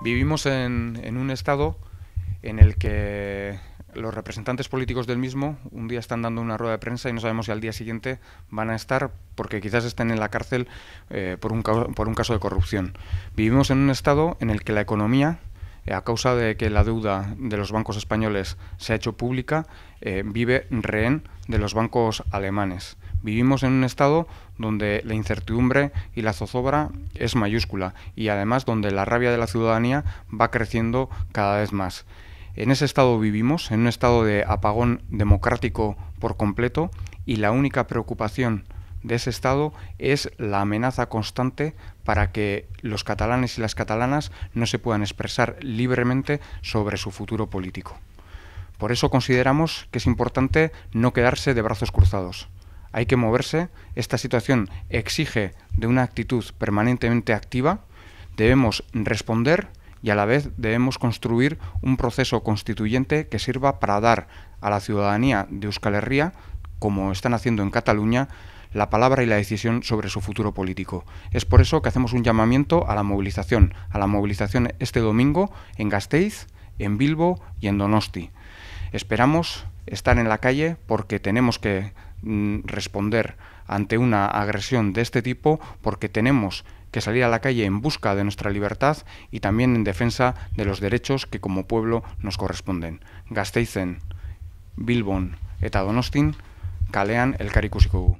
Vivimos en, un estado en el que los representantes políticos del mismo un día están dando una rueda de prensa y no sabemos si al día siguiente van a estar porque quizás estén en la cárcel eh, por, un por un caso de corrupción. Vivimos en un estado en el que la economía eh, a causa de que la deuda de los bancos españoles se ha hecho pública, eh, vive rehén de los bancos alemanes. Vivimos en un estado donde la incertidumbre y la zozobra es mayúscula y además donde la rabia de la ciudadanía va creciendo cada vez más. En ese estado vivimos, en un estado de apagón democrático por completo y la única preocupación de ese Estado es la amenaza constante para que los catalanes y las catalanas no se puedan expresar libremente sobre su futuro político. Por eso consideramos que es importante no quedarse de brazos cruzados. Hay que moverse, esta situación exige de una actitud permanentemente activa, debemos responder y a la vez debemos construir un proceso constituyente que sirva para dar a la ciudadanía de Euskal Herria como están haciendo en Cataluña, la palabra y la decisión sobre su futuro político. Es por eso que hacemos un llamamiento a la movilización, a la movilización este domingo en Gasteiz, en Bilbo y en Donosti. Esperamos estar en la calle porque tenemos que mm, responder ante una agresión de este tipo, porque tenemos que salir a la calle en busca de nuestra libertad y también en defensa de los derechos que como pueblo nos corresponden. Gasteizen, Bilbon eta Kalean elkar ikusiko